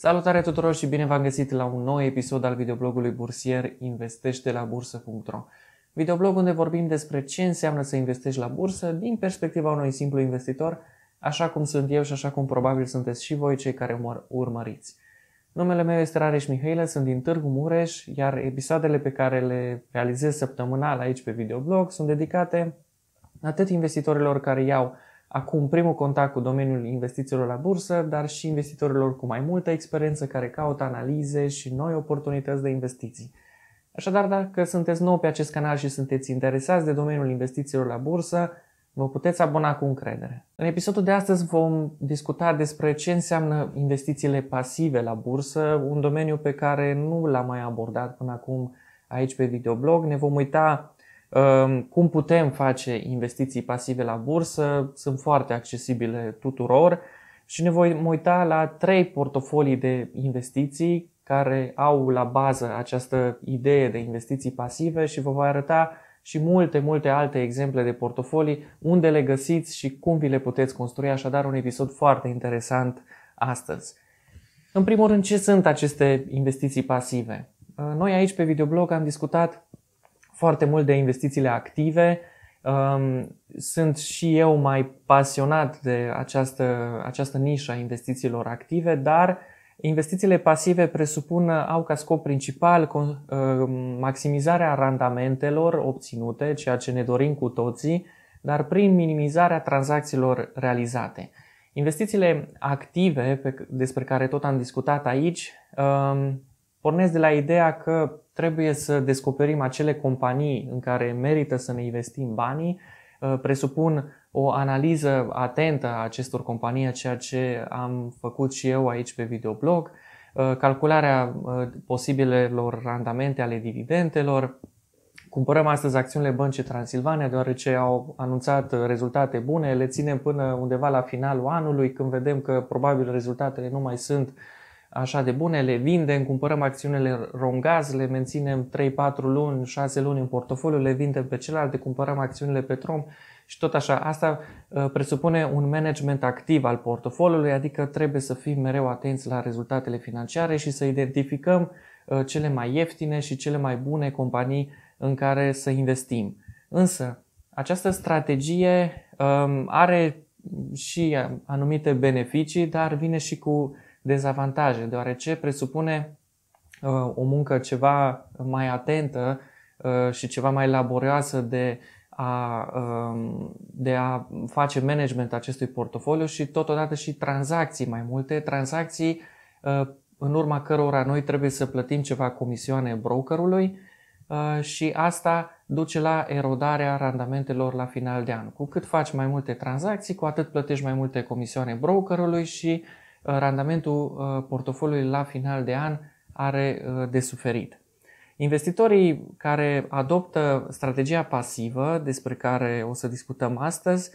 Salutare tuturor și bine v-am găsit la un nou episod al videoblogului bursier Investește la bursă.ro Videoblog unde vorbim despre ce înseamnă să investești la bursă din perspectiva unui simplu investitor, așa cum sunt eu și așa cum probabil sunteți și voi cei care mă urmăriți. Numele meu este Rareș Mihailă, sunt din Târgu Mureș, iar episoadele pe care le realizez săptămânal aici pe videoblog sunt dedicate atât investitorilor care iau acum primul contact cu domeniul investițiilor la bursă, dar și investitorilor cu mai multă experiență care caută analize și noi oportunități de investiții. Așadar, dacă sunteți nou pe acest canal și sunteți interesați de domeniul investițiilor la bursă, vă puteți abona cu încredere. În episodul de astăzi vom discuta despre ce înseamnă investițiile pasive la bursă, un domeniu pe care nu l-am mai abordat până acum aici pe videoblog. Ne vom uita Ehm, cum putem face investiții pasive la bursă? Sunt foarte accesibile tuturor și ne voi uita la trei portofolii de investiții care au la bază această idee de investiții pasive și vă voi arăta și multe, multe alte exemple de portofolii, unde le găsiți și cum vi le puteți construi, așadar un episod foarte interesant astăzi. În primul rând, ce sunt aceste investiții pasive? Noi aici pe videoblog am discutat foarte mult de investițiile active. Um, sunt și eu mai pasionat de această, această nișă a investițiilor active, dar investițiile pasive presupun, au ca scop principal um, maximizarea randamentelor obținute, ceea ce ne dorim cu toții, dar prin minimizarea tranzacțiilor realizate. Investițiile active, despre care tot am discutat aici, um, pornesc de la ideea că trebuie să descoperim acele companii în care merită să ne investim banii. Uh, presupun o analiză atentă a acestor companii, a ceea ce am făcut și eu aici pe videoblog, uh, calcularea uh, posibilelor randamente ale dividendelor. Cumpărăm astăzi acțiunile Băncii Transilvania, deoarece au anunțat rezultate bune, le ținem până undeva la finalul anului, când vedem că probabil rezultatele nu mai sunt uh, așa de bune, le vindem, cumpărăm acțiunile Rongaz, le menținem 3-4 luni, 6 luni în portofoliu, le vindem pe celelalte, cumpărăm acțiunile Petrom și tot așa. Asta uh, presupune un management activ al portofoliului, adică trebuie să fim mereu atenți la rezultatele financiare și să identificăm uh, cele mai ieftine și cele mai bune companii în care să investim. Însă, această strategie um, are și anumite beneficii, dar vine și cu dezavantaje, deoarece presupune uh, o muncă ceva mai atentă uh, și ceva mai laborioasă de a, um, de a face management acestui portofoliu și totodată și tranzacții mai multe, tranzacții uh, în urma cărora noi trebuie să plătim ceva comisioane brokerului și asta duce la erodarea randamentelor la final de an. Cu cât faci mai multe tranzacții, cu atât plătești mai multe comisioane brokerului și Uh, randamentul uh, portofoliului la final de an are uh, de suferit. Investitorii care adoptă strategia pasivă, despre care o să discutăm astăzi,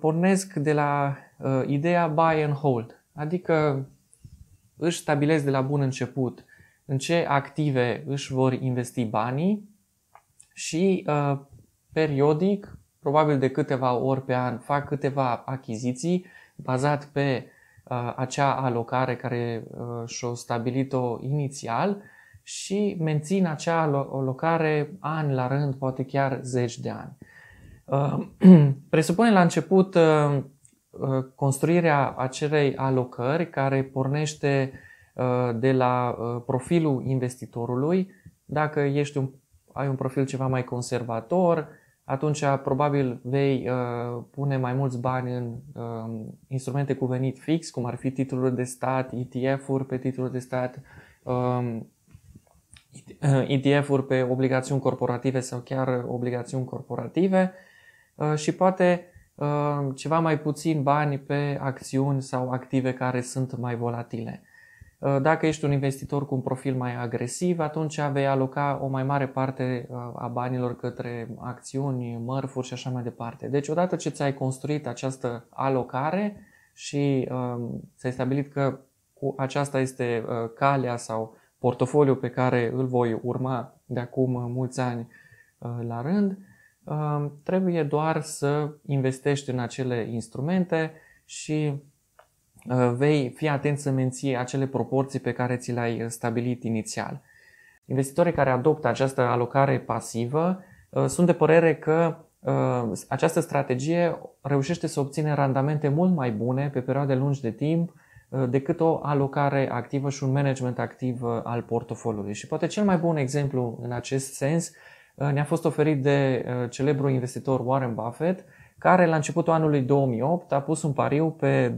pornesc de la ideea buy and hold, adică își stabilesc de la bun început în ce active își vor investi banii și periodic, probabil de câteva ori pe an, fac câteva achiziții bazat pe Uh, acea alocare care uh, și-o stabilit-o inițial și mențin acea alocare ani la rând, poate chiar zeci de ani. Uh, presupune la început construirea acelei alocări care pornește de la profilul investitorului. Dacă ești un, ai un profil ceva mai conservator, atunci uh, probabil vei uh, pune mai mulți bani în uh, instrumente cu venit fix, cum ar fi titluri de stat, ETF-uri pe titluri de stat, um, uh, ETF-uri pe obligațiuni corporative sau chiar obligațiuni corporative uh, și poate uh, ceva mai puțin bani pe acțiuni sau active care sunt mai volatile. Uh, dacă ești un investitor cu un profil mai agresiv, atunci vei aloca o mai mare parte uh, a banilor către acțiuni, mărfuri și așa mai departe. Deci odată ce ți-ai construit această alocare și um, ți-ai stabilit că aceasta este uh, calea sau portofoliu pe care îl voi urma de acum mulți ani la rând, um, trebuie doar să investești în acele instrumente și Uh, vei fi atent să menții acele proporții pe care ți le-ai uh, stabilit inițial. Investitorii care adoptă această alocare pasivă uh, sunt de părere că această strategie reușește să obține randamente mult mai bune pe perioade lungi de timp decât o alocare activă și un management activ al portofoliului. Și poate cel mai bun exemplu în acest sens ne-a fost oferit de celebrul investitor Warren Buffett, care la începutul anului 2008 a pus un pariu pe 2,2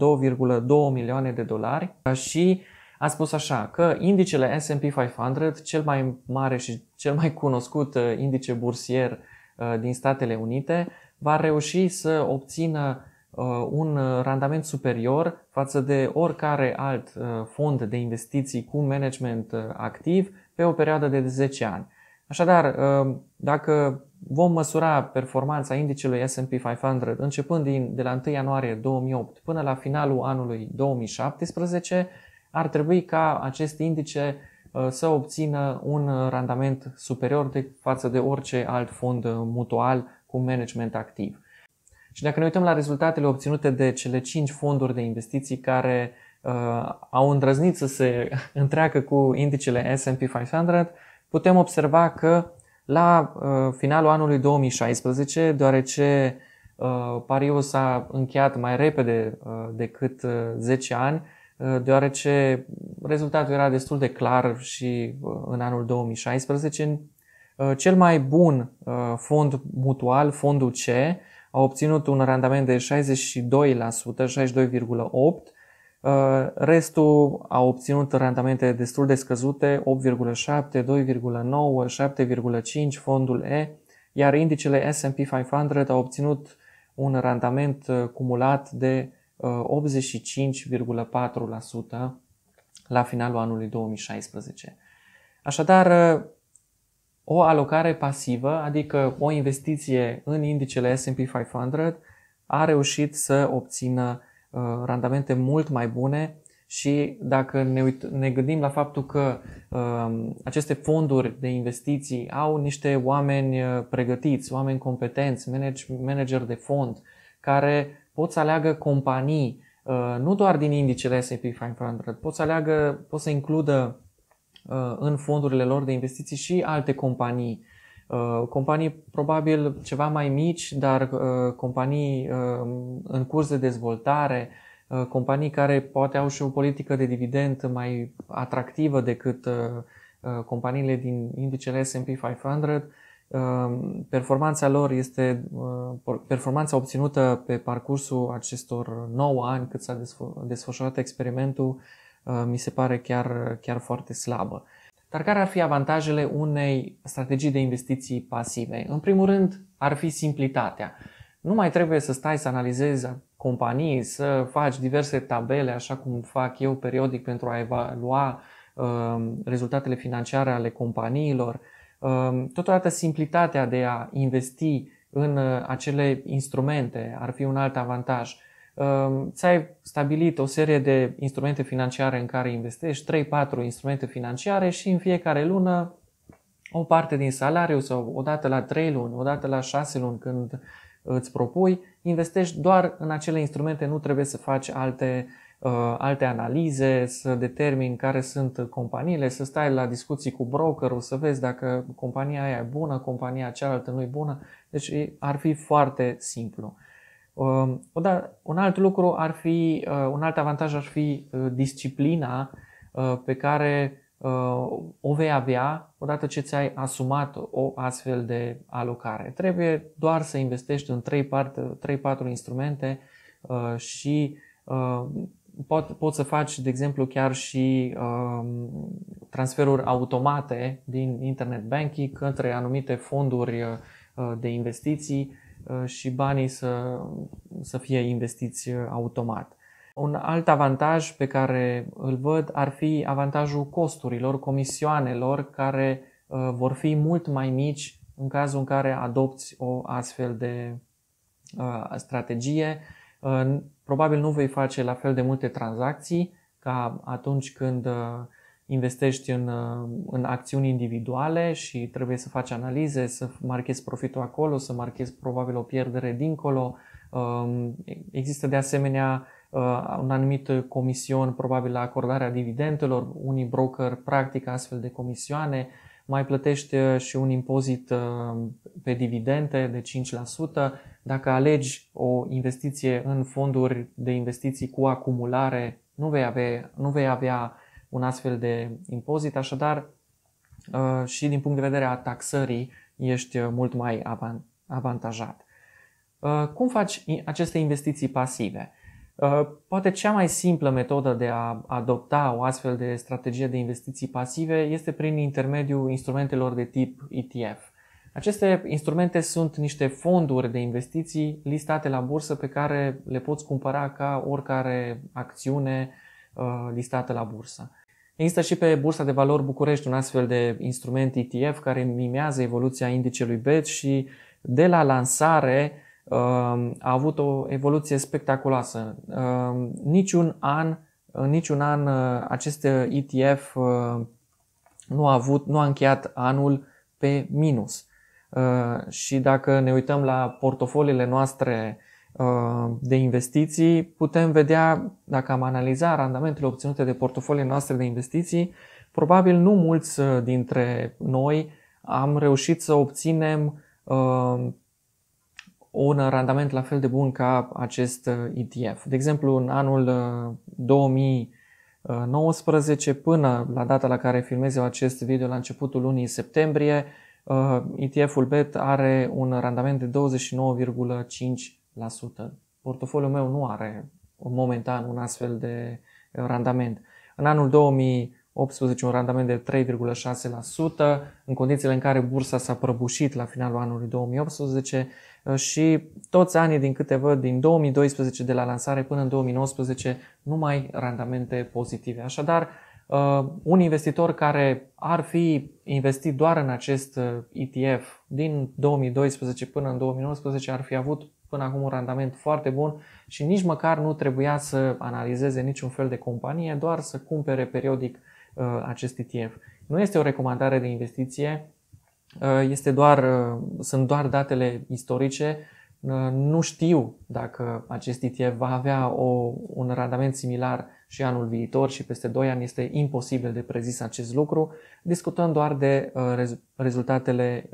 milioane de dolari și a spus așa că indicele S&P 500, cel mai mare și cel mai cunoscut uh, indice bursier uh, din Statele Unite, va reuși să obțină uh, un randament superior față de oricare alt fond de investiții cu management activ pe o perioadă de 10 ani. Așadar, uh, dacă vom măsura performanța indicelui S&P 500 începând din, de la 1 ianuarie 2008 până la finalul anului 2017, ar trebui ca acest indice uh, să obțină un randament superior de față de orice alt fond mutual cu management activ. Și dacă ne uităm la rezultatele obținute de cele 5 fonduri de investiții care uh, au îndrăznit să se întreacă cu indicele S&P 500, putem observa că la uh, finalul anului 2016, deoarece uh, pariul s-a încheiat mai repede uh, decât 10 ani, deoarece rezultatul era destul de clar și în anul 2016, cel mai bun fond mutual, fondul C, a obținut un randament de 62%, 62,8%, Uh, restul a obținut randamente destul de scăzute, 8,7, 2,9, 7,5 fondul E, iar indicele S&P 500 a obținut un randament uh, cumulat de 85,4% uh, la finalul anului 2016. Așadar, o alocare pasivă, adică o investiție în indicele S&P 500, a reușit să obțină Uh, randamente mult mai bune și dacă ne, uit- ne gândim la faptul că uh, aceste fonduri de investiții au niște oameni uh, pregătiți, oameni competenți, manage, manager de fond, care pot să aleagă companii, uh, nu doar din indicele S&P 500, pot să aleagă, pot să includă uh, în fondurile lor de investiții și alte companii Uh, companii probabil ceva mai mici, dar uh, companii uh, în curs de dezvoltare, companii care poate au și o politică de dividend mai atractivă decât companiile din indicele S&P 500, performanța lor este performanța obținută pe parcursul acestor 9 ani cât s-a desfășurat experimentul mi se pare chiar, chiar foarte slabă. Dar care ar fi avantajele unei strategii de investiții pasive? În primul rând, ar fi simplitatea. Nu mai trebuie să stai să analizezi companii, să faci diverse tabele, așa cum fac eu periodic pentru a evalua uh, rezultatele financiare ale companiilor. Uh, totodată simplitatea de a investi în uh, acele instrumente ar fi un alt avantaj. Ehm, ți-ai stabilit o serie de instrumente financiare în care investești, 3-4 instrumente financiare și în fiecare lună o parte din salariu sau o dată la 3 luni, o dată la 6 luni când îți propui, investești doar în acele instrumente, nu trebuie să faci alte, ehm, alte analize, să determini care sunt companiile, să stai la discuții cu brokerul, să vezi dacă compania aia e bună, compania cealaltă nu e bună. Deci ar fi foarte simplu. Um, da, un alt lucru ar fi, uh, un alt avantaj ar fi uh, disciplina uh, pe care o vei avea odată ce ți-ai asumat o astfel de alocare. Trebuie doar să investești în 3-4 instrumente și pot, poți să faci, de exemplu, chiar și um, transferuri automate din internet banking către anumite fonduri de investiții Uh, și banii să, să fie investiți uh, automat. Un alt avantaj pe care îl văd ar fi avantajul costurilor, comisioanelor, care uh, vor fi mult mai mici în cazul în care adopți o astfel de strategie. Probabil nu vei face la fel de multe tranzacții ca atunci când investești în, uh, în acțiuni individuale și trebuie să faci analize, să marchezi profitul acolo, să marchezi probabil o pierdere dincolo. Um, există de asemenea uh, un anumit comision probabil la acordarea dividendelor, unii broker practică astfel de comisioane, mai plătești uh, și un impozit pe dividende de 5%. Dacă alegi o investiție în fonduri de investiții cu acumulare, nu vei avea, nu vei avea un astfel de impozit, așadar uh, și din punct de vedere a taxării ești uh, mult mai avantajat. Uh, cum faci aceste investiții pasive? Poate cea mai simplă metodă de a adopta o astfel de strategie de investiții pasive este prin intermediul instrumentelor de tip ETF. Aceste instrumente sunt niște fonduri de investiții listate la bursă pe care le poți cumpăra ca oricare acțiune Uh, listată la bursă. Există și pe Bursa de Valori București un astfel de instrument ETF care mimează evoluția indicelui BET și de la lansare uh, a avut o evoluție spectaculoasă. Uh, niciun an, niciun an acest ETF nu a, avut, nu a încheiat anul pe minus. Și dacă ne uităm la portofoliile noastre Uh, de investiții, putem vedea, dacă am analizat randamentele obținute de portofoliile noastre de investiții, probabil nu mulți uh, dintre noi am reușit să obținem uh, un randament la fel de bun ca acest ETF. De exemplu, în anul 2019 până la data la care filmez eu acest video la începutul lunii septembrie, ETF-ul BET are un randament de 29,5%. Portofoliul meu nu are momentan un astfel de eh, randament. În anul 2018 un randament de 3,6% în condițiile în care bursa s-a prăbușit la finalul anului 2018 eh, și toți anii din câte văd din 2012 de la lansare până în 2019 numai randamente pozitive. Așadar, eh, un investitor care ar fi investit doar în acest ETF din 2012 până în 2019 ar fi avut până acum un randament foarte bun și nici măcar nu trebuia să analizeze niciun fel de companie, doar să cumpere periodic uh, acest ETF. Nu este o recomandare de investiție, uh, este doar, uh, sunt doar datele istorice. Nu știu dacă acest ETF va avea o, un randament similar și anul viitor și peste 2 ani este imposibil de prezis acest lucru. Discutăm doar de rezultatele,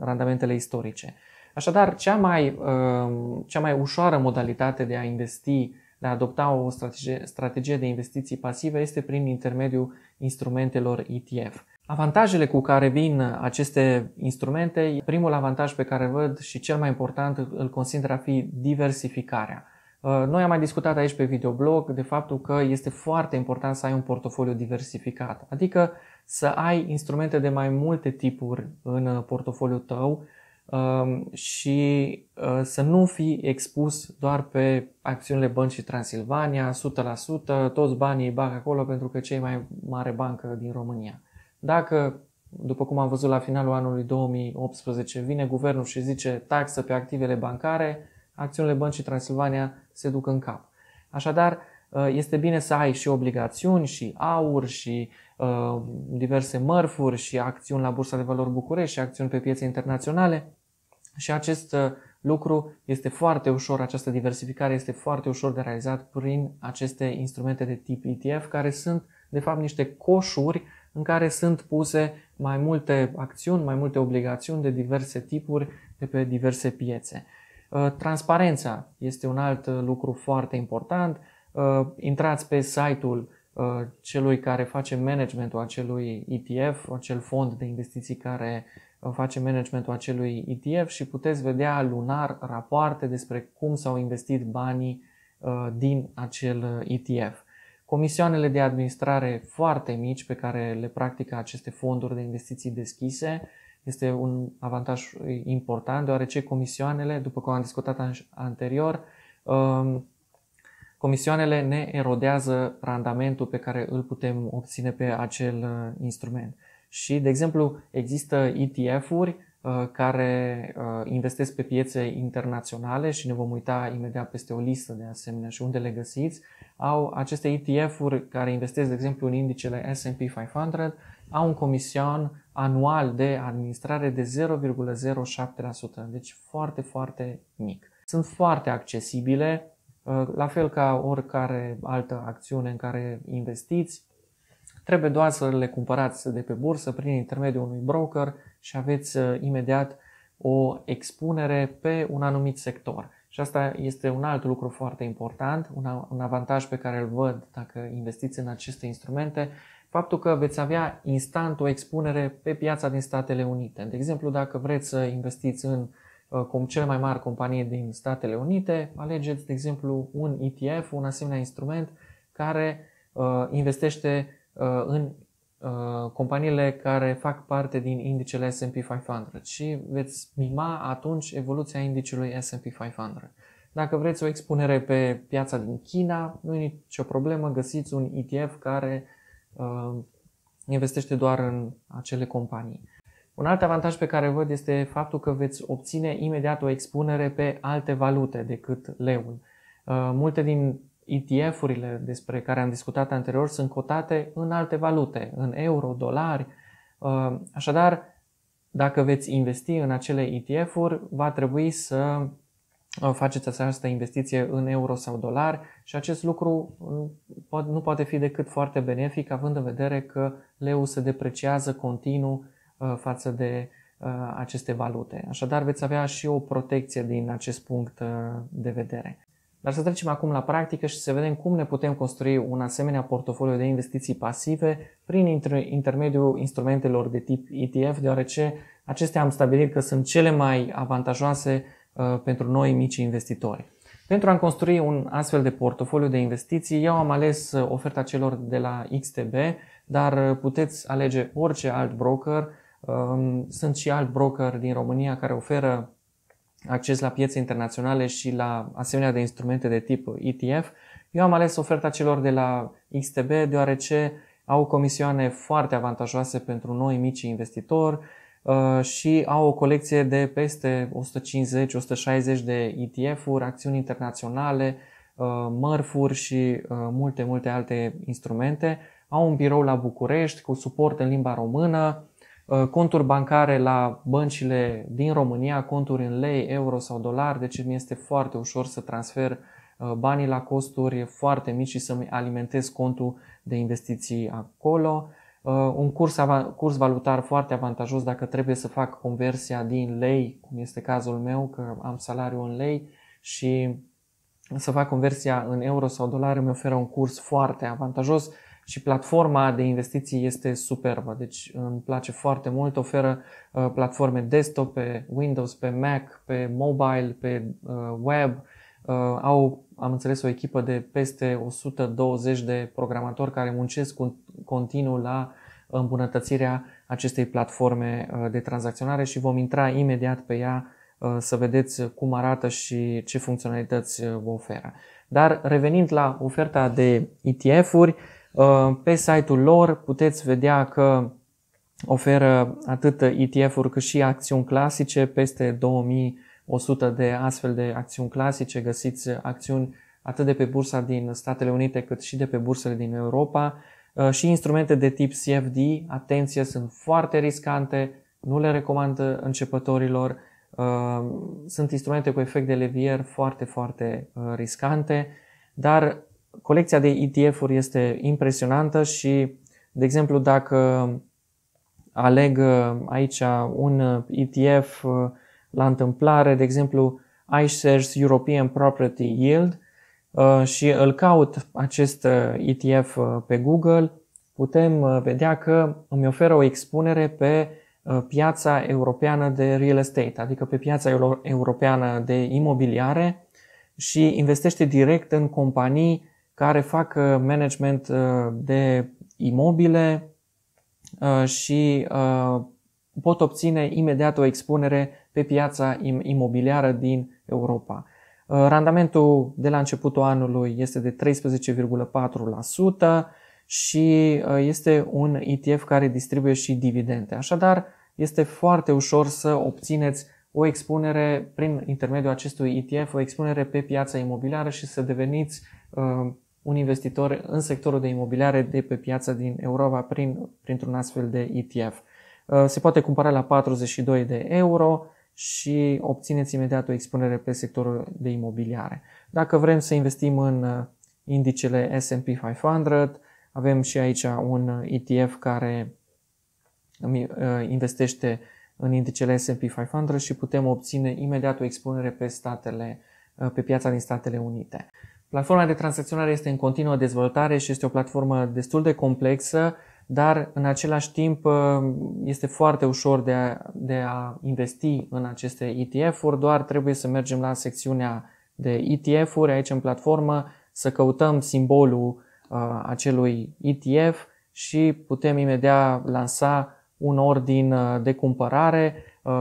randamentele istorice. Așadar, cea mai, um, cea mai ușoară modalitate de a investi, de a adopta o strategie, strategie de investiții pasive este prin intermediul instrumentelor ETF. Avantajele cu care vin aceste instrumente, primul avantaj pe care văd și cel mai important îl consider a fi diversificarea. Uh, noi am mai discutat aici pe videoblog de faptul că este foarte important să ai un portofoliu diversificat, adică să ai instrumente de mai multe tipuri în uh, portofoliul tău, Um, și uh, să nu fii expus doar pe acțiunile băncii Transilvania, 100%, toți banii îi bag acolo pentru că cei mai mare bancă din România. Dacă, după cum am văzut la finalul anului 2018, vine guvernul și zice taxă pe activele bancare, acțiunile băncii Transilvania se duc în cap. Așadar, uh, este bine să ai și obligațiuni, și aur, și uh, diverse mărfuri, și acțiuni la Bursa de Valori București, și acțiuni pe piețe internaționale, și acest uh, lucru este foarte ușor, această diversificare este foarte ușor de realizat prin aceste instrumente de tip ETF, care sunt de fapt niște coșuri în care sunt puse mai multe acțiuni, mai multe obligațiuni de diverse tipuri de pe diverse piețe. Uh, transparența este un alt uh, lucru foarte important. Intrați pe site-ul celui care face managementul acelui ETF, acel fond de investiții care face managementul acelui ETF și puteți vedea lunar rapoarte despre cum s-au investit banii uh, din acel uh, ETF. Comisioanele de administrare foarte mici pe care le practică aceste fonduri de investiții deschise este un avantaj uh, important, deoarece comisioanele, după cum am discutat anterior, um, comisioanele ne erodează randamentul pe care îl putem obține pe acel instrument. Și, de exemplu, există ETF-uri uh, care uh, investesc pe piețe internaționale și ne vom uita imediat peste o listă de asemenea și unde le găsiți, au aceste ETF-uri care investesc, de exemplu, în indicele S&P 500, au un comision anual de administrare de 0,07%, deci foarte, foarte mic. Sunt foarte accesibile, uh, la fel ca oricare altă acțiune în care investiți, Trebuie doar să le cumpărați de pe bursă prin intermediul unui broker și aveți uh, imediat o expunere pe un anumit sector. Și asta este un alt lucru foarte important, un avantaj pe care îl văd dacă investiți în aceste instrumente, faptul că veți avea instant o expunere pe piața din Statele Unite. De exemplu, dacă vreți să investiți în uh, cum cele mai mari companii din Statele Unite, alegeți, de exemplu, un ETF, un asemenea instrument care uh, investește Uh, în uh, companiile care fac parte din indicele S&P 500 și veți mima atunci evoluția indicelui S&P 500. Dacă vreți o expunere pe piața din China, nu e nicio problemă, găsiți un ETF care uh, investește doar în acele companii. Un alt avantaj pe care văd este faptul că veți obține imediat o expunere pe alte valute decât leul. Uh, multe din ETF-urile despre care am discutat anterior sunt cotate în alte valute, în euro, dolari. Uh, așadar, dacă veți investi în acele ETF-uri, va trebui să uh, faceți această investiție în euro sau dolar și acest lucru uh, nu poate fi decât foarte benefic, având în vedere că leu se depreciază continuu față de aceste valute. Așadar, veți avea și o protecție din acest punct de vedere. Dar să trecem acum la practică și să vedem cum ne putem construi un asemenea portofoliu de investiții pasive prin intermediul instrumentelor de tip ETF, deoarece acestea am stabilit că sunt cele mai avantajoase uh, pentru noi mici investitori. Pentru a-mi construi un astfel de portofoliu de investiții, eu am ales uh, oferta celor de la XTB, dar uh, puteți alege orice alt broker. Um, sunt și alt broker din România care oferă acces la piețe internaționale și la asemenea de instrumente de tip ETF, eu am ales oferta celor de la XTB deoarece au comisioane foarte avantajoase pentru noi mici investitori uh, și au o colecție de peste 150-160 de ETF-uri, acțiuni internaționale, uh, mărfuri și uh, multe, multe alte instrumente. Au un birou la București cu suport în limba română, Uh, conturi bancare la băncile din România, conturi în lei, euro sau dolar, deci mi este foarte ușor să transfer uh, banii la costuri foarte mici și să-mi alimentez contul de investiții acolo. Uh, un curs, curs valutar foarte avantajos dacă trebuie să fac conversia din lei, cum este cazul meu, că am salariu în lei și să fac conversia în euro sau dolar îmi oferă un curs foarte avantajos și platforma de investiții este superbă. Deci îmi place foarte mult, oferă uh, platforme desktop, pe Windows, pe Mac, pe mobile, pe uh, web. Uh, au, am înțeles, o echipă de peste 120 de programatori care muncesc continuu la îmbunătățirea acestei platforme de tranzacționare și vom intra imediat pe ea să vedeți cum arată și ce funcționalități vă oferă. Dar revenind la oferta de ETF-uri, Uh, pe site-ul lor puteți vedea că oferă atât ETF-uri cât și acțiuni clasice, peste 2100 de astfel de acțiuni clasice. Găsiți acțiuni atât de pe bursa din Statele Unite cât și de pe bursele din Europa uh, și instrumente de tip CFD, atenție, sunt foarte riscante, nu le recomand începătorilor, uh, sunt instrumente cu efect de levier foarte, foarte riscante, dar colecția de ETF-uri este impresionantă și, de exemplu, dacă aleg uh, aici un uh, ETF uh, la întâmplare, de exemplu, iShares European Property Yield și îl caut acest ETF pe Google, putem vedea că îmi oferă o expunere pe piața europeană de real estate, adică pe piața europeană de imobiliare și investește direct în companii care fac uh, management uh, de imobile uh, și pot obține imediat o expunere pe piața imobiliară din Europa. Randamentul de la începutul anului este de 13,4% și este un ETF care distribuie și dividende. Așadar, este foarte ușor să obțineți o expunere prin intermediul acestui ETF, o expunere pe piața imobiliară și să deveniți un investitor în sectorul de imobiliare de pe piața din Europa prin, printr-un astfel de ETF. Uh, se poate cumpăra la 42 de euro și obțineți imediat o expunere pe sectorul de imobiliare. Dacă vrem să investim în uh, indicele S&P 500, avem și aici un uh, ETF care investește în indicele S&P 500 și putem obține imediat o expunere pe statele pe piața din Statele Unite. Platforma de tranzacționare este în continuă dezvoltare și este o platformă destul de complexă, dar în același timp uh, este foarte ușor de a, de a investi în aceste ETF-uri, doar trebuie să mergem la secțiunea de ETF-uri aici în platformă, să căutăm simbolul uh, acelui ETF și putem imediat lansa un ordin uh, de cumpărare.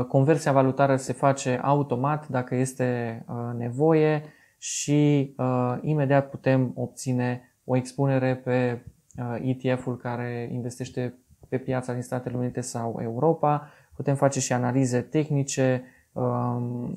Conversia valutară se face automat dacă este nevoie și uh, imediat putem obține o expunere pe uh, ETF-ul care investește pe piața din Statele Unite sau Europa, putem face și analize tehnice, uh,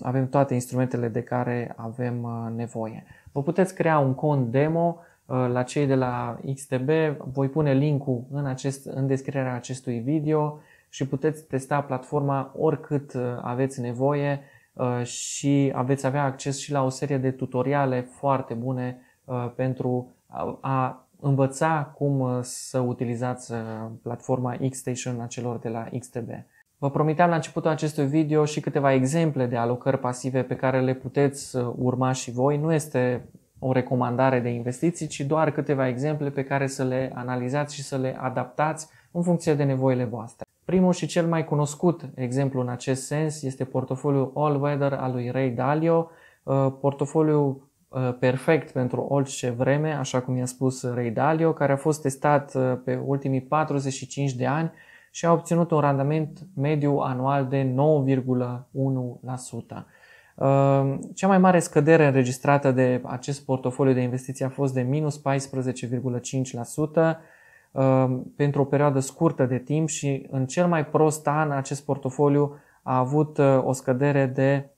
avem toate instrumentele de care avem uh, nevoie. Vă puteți crea un cont demo uh, la cei de la XTB, voi pune linkul în, acest, în descrierea acestui video și puteți testa platforma oricât uh, aveți nevoie Uh, și aveți avea acces și la o serie de tutoriale foarte bune uh, pentru a învăța cum uh, să utilizați platforma Xstation a celor de la XTB. Vă promiteam la începutul acestui video și câteva exemple de alocări pasive pe care le puteți urma și voi. Nu este o recomandare de investiții, ci doar câteva exemple pe care să le analizați și să le adaptați în funcție de nevoile voastre. Primul și cel mai cunoscut exemplu în acest sens este portofoliul All Weather al lui Ray Dalio, uh, portofoliu uh, perfect pentru orice vreme, așa cum i-a spus Ray Dalio, care a fost testat uh, pe ultimii 45 de ani și a obținut un randament mediu anual de 9,1%. Cea mai mare scădere înregistrată de acest portofoliu de investiții a fost de minus 14,5%, Um, pentru o perioadă scurtă de timp și în cel mai prost an acest portofoliu a avut uh, o scădere de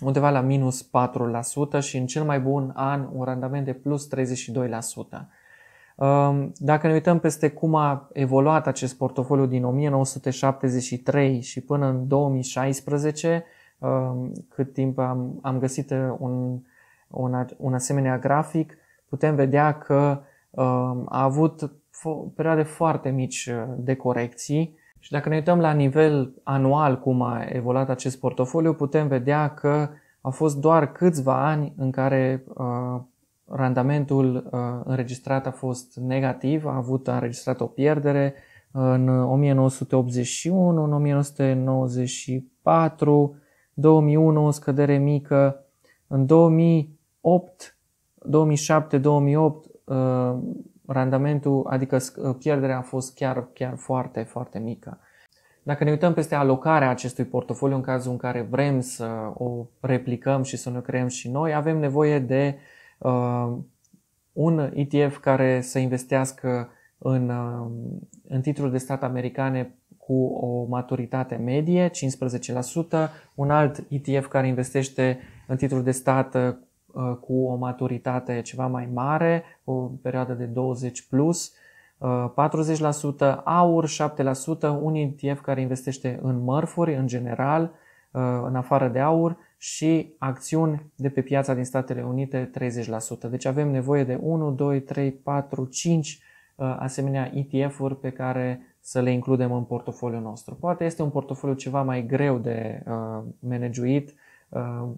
undeva la minus 4% și în cel mai bun an un randament de plus 32%. Um, dacă ne uităm peste cum a evoluat acest portofoliu din 1973 și până în 2016, um, cât timp am, am găsit uh, un, un, un asemenea grafic, putem vedea că a avut perioade foarte mici uh, de corecții și dacă ne uităm la nivel anual cum a evoluat acest portofoliu, putem vedea că au fost doar câțiva ani în care uh, randamentul uh, înregistrat a fost negativ, a avut a înregistrat o pierdere în 1981, în 1994, 2001 o scădere mică, în 2008, 2007-2008 randamentul, adică uh, pierderea a fost chiar, chiar foarte, foarte mică. Dacă ne uităm peste alocarea acestui portofoliu în cazul în care vrem să o replicăm și să ne creăm și noi, avem nevoie de uh, un ETF care să investească în, uh, în titluri de stat americane cu o maturitate medie, 15%, un alt ETF care investește în titluri de stat uh, Uh, cu o maturitate ceva mai mare, o perioadă de 20 plus, 40% uh, aur, 7%, un ETF care investește în mărfuri în general, uh, în afară de aur și acțiuni de pe piața din Statele Unite 30%. Deci avem nevoie de 1, 2, 3, 4, 5 asemenea ETF-uri pe care să le includem în portofoliul nostru. Poate este un portofoliu ceva mai greu de uh, manageuit, uh,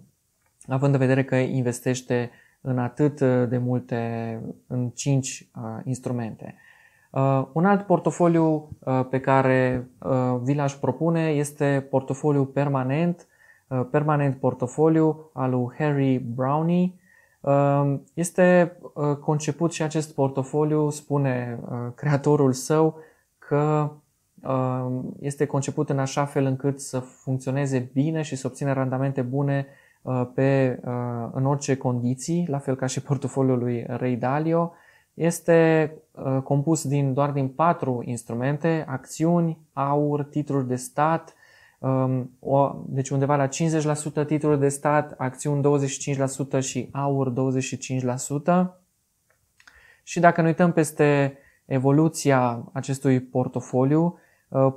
având în vedere că investește în atât uh, de multe, în 5 uh, instrumente. Uh, un alt portofoliu pe care vi l-aș propune este portofoliu permanent, permanent portofoliu al lui Harry Brownie. Este conceput și acest portofoliu, spune creatorul său, că este conceput în așa fel încât să funcționeze bine și să obțină randamente bune Uh, pe, uh, în orice condiții, la fel ca și portofoliul lui Ray Dalio. Este uh, compus din, doar din patru instrumente, acțiuni, aur, titluri de stat, um, o, deci undeva la 50% titluri de stat, acțiuni 25% și aur 25%. Și dacă ne uităm peste evoluția acestui portofoliu,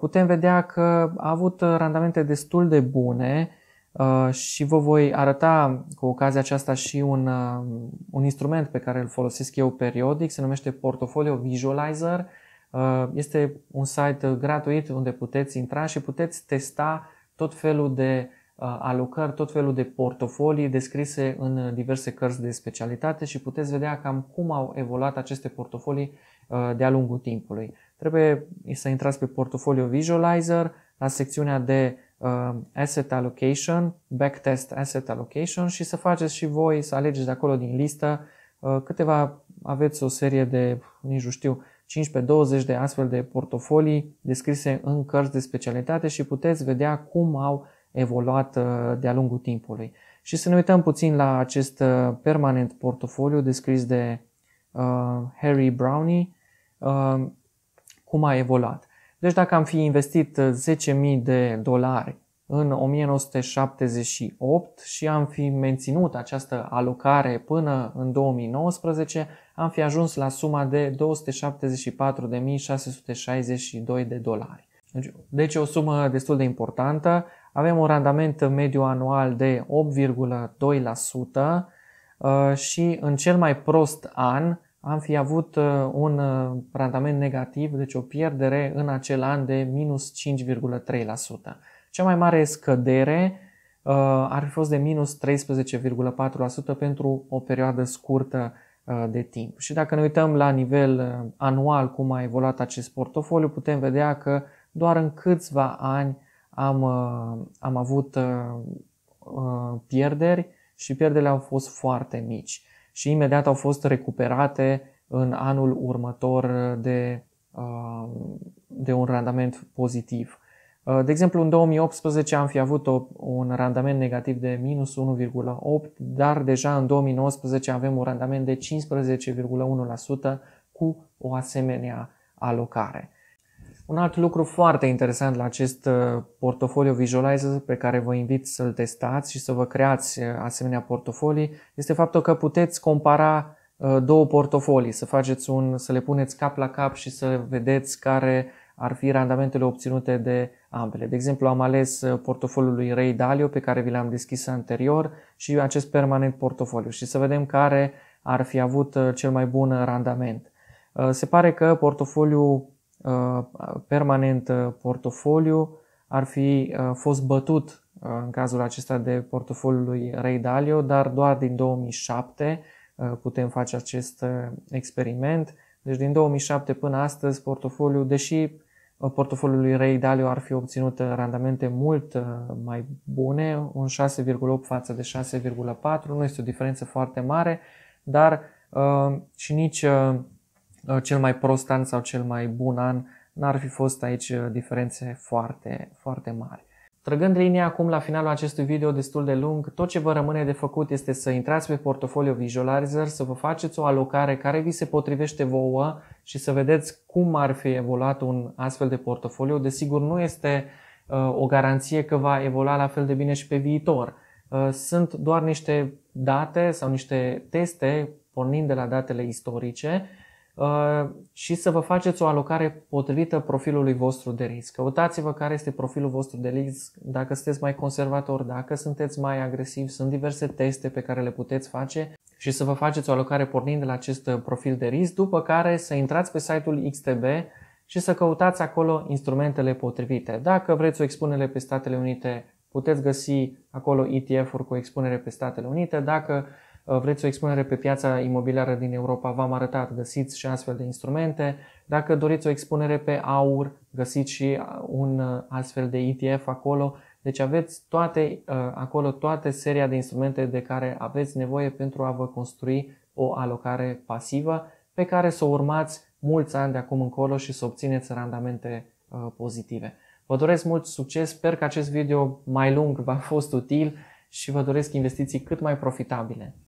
putem vedea că a avut randamente destul de bune, Uh, și vă voi arăta cu ocazia aceasta și un, uh, un instrument pe care îl folosesc eu periodic, se numește Portfolio Visualizer. Uh, este un site gratuit unde puteți intra și puteți testa tot felul de alocări, tot felul de portofolii descrise în diverse cărți de specialitate și puteți vedea cam cum au evoluat aceste portofolii de-a lungul timpului. Trebuie să intrați pe Portfolio Visualizer, la secțiunea de Um, asset allocation, backtest asset allocation și să faceți și voi să alegeți de acolo din listă uh, câteva, aveți o serie de, nici nu știu, 15-20 de astfel de portofolii descrise în cărți de specialitate și puteți vedea cum au evoluat uh, de-a lungul timpului. Și să ne uităm puțin la acest uh, permanent portofoliu descris de uh, Harry Brownie, uh, cum a evoluat. Deci dacă am fi investit 10.000 uh, de dolari în 1978 și am fi menținut această alocare până în 2019, am fi ajuns la suma de 274.662 de dolari. Deci, deci o sumă destul de importantă. Avem un randament mediu anual de 8,2% uh, și în cel mai prost an am fi avut uh, un uh, randament negativ, deci o pierdere în acel an de minus 5,3%. Cea mai mare scădere uh, ar fi fost de minus 13,4% pentru o perioadă scurtă de timp. Și dacă ne uităm la nivel anual cum a evoluat acest portofoliu, putem vedea că doar în câțiva ani am, am avut pierderi și pierderile au fost foarte mici și imediat au fost recuperate în anul următor de, uh, de un randament pozitiv. Uh, de exemplu, în 2018 am fi avut un randament negativ de minus 1,8, dar deja în 2019 avem un randament de 15,1% cu o asemenea alocare. Un alt lucru foarte interesant la acest uh, portofoliu visualizer pe care vă invit să-l testați și să vă creați uh, asemenea portofolii este faptul că puteți compara uh, două portofolii, să faceți un, să le puneți cap la cap și să vedeți care ar fi randamentele obținute de ambele. De exemplu, am ales portofoliul lui Ray Dalio pe care vi l-am deschis anterior și acest permanent portofoliu și să vedem care ar fi avut cel mai bun randament. Se pare că portofoliul Uh, permanent uh, portofoliu ar fi uh, fost bătut în cazul acesta de portofoliul lui Ray Dalio, dar doar din 2007 putem face acest experiment. Deci din 2007 până astăzi portofoliul, deși portofoliul lui Ray Dalio ar fi obținut randamente mult mai bune, un 6,8 față de 6,4, nu este o diferență foarte mare, dar și nici Uh, cel mai prost an sau cel mai bun an, n-ar fi fost aici uh, diferențe foarte, foarte mari. Trăgând linia acum la finalul acestui video destul de lung, tot ce vă rămâne de făcut este să intrați pe portofoliu Visualizer, să vă faceți o alocare care vi se potrivește vouă și să vedeți cum ar fi evoluat un astfel de portofoliu. Desigur, nu este uh, o garanție că va evolua la fel de bine și pe viitor. Sunt doar niște date sau niște teste pornind de la datele istorice Uh, și să vă faceți o alocare potrivită profilului vostru de risc. Căutați-vă care este profilul vostru de risc, dacă sunteți mai conservator, dacă sunteți mai agresiv, sunt diverse teste pe care le puteți face și să vă faceți o alocare pornind de la acest uh, profil de risc, după care să intrați pe site-ul XTB și să căutați acolo instrumentele potrivite. Dacă vreți o expunere pe Statele Unite, puteți găsi acolo ETF-uri cu expunere pe Statele Unite. Dacă Uh, vreți o expunere pe piața imobiliară din Europa, v-am arătat, găsiți și astfel de instrumente. Dacă doriți o expunere pe aur, găsiți și uh, un uh, astfel de ETF acolo. Deci aveți toate, acolo toate seria de instrumente de care aveți nevoie pentru a vă construi o alocare pasivă pe care să o urmați mulți ani de acum încolo și să obțineți randamente pozitive. Vă doresc mult succes, sper că acest video mai lung v-a fost util și vă doresc investiții cât mai profitabile.